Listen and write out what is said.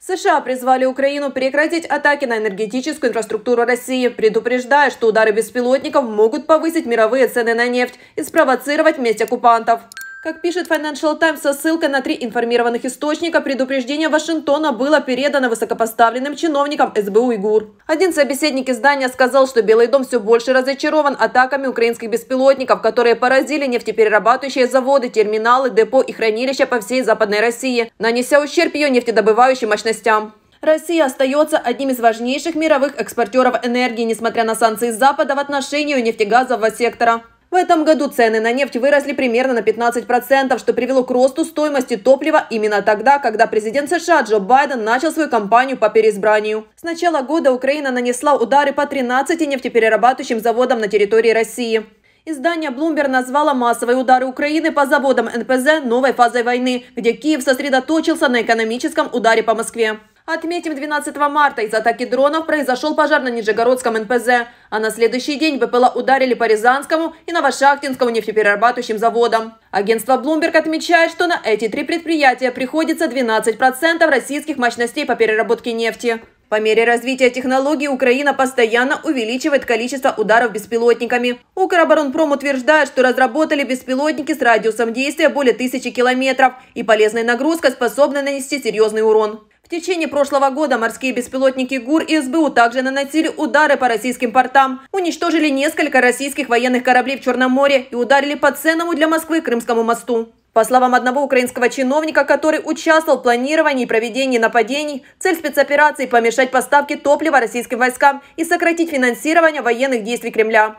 США призвали Украину прекратить атаки на энергетическую инфраструктуру России, предупреждая, что удары беспилотников могут повысить мировые цены на нефть и спровоцировать месть оккупантов. Как пишет Financial Times со ссылкой на три информированных источника, предупреждение Вашингтона было передано высокопоставленным чиновникам СБУ «Игур». Один собеседник издания сказал, что Белый дом все больше разочарован атаками украинских беспилотников, которые поразили нефтеперерабатывающие заводы, терминалы, депо и хранилища по всей Западной России, нанеся ущерб ее нефтедобывающим мощностям. Россия остается одним из важнейших мировых экспортеров энергии, несмотря на санкции Запада в отношении нефтегазового сектора. В этом году цены на нефть выросли примерно на 15%, что привело к росту стоимости топлива именно тогда, когда президент США Джо Байден начал свою кампанию по переизбранию. С начала года Украина нанесла удары по 13 нефтеперерабатывающим заводам на территории России. Издание Bloomberg назвало массовые удары Украины по заводам НПЗ новой фазой войны, где Киев сосредоточился на экономическом ударе по Москве. Отметим, 12 марта из атаки дронов произошел пожар на Нижегородском НПЗ, а на следующий день БПЛА ударили по Рязанскому и Новошахтинскому нефтеперерабатывающим заводам. Агентство Bloomberg отмечает, что на эти три предприятия приходится 12% российских мощностей по переработке нефти. По мере развития технологий Украина постоянно увеличивает количество ударов беспилотниками. Укроборонпром утверждает, что разработали беспилотники с радиусом действия более тысячи километров и полезная нагрузка способна нанести серьезный урон. В течение прошлого года морские беспилотники ГУР и СБУ также наносили удары по российским портам, уничтожили несколько российских военных кораблей в Черном море и ударили по ценному для Москвы Крымскому мосту. По словам одного украинского чиновника, который участвовал в планировании и проведении нападений, цель спецоперации – помешать поставке топлива российским войскам и сократить финансирование военных действий Кремля.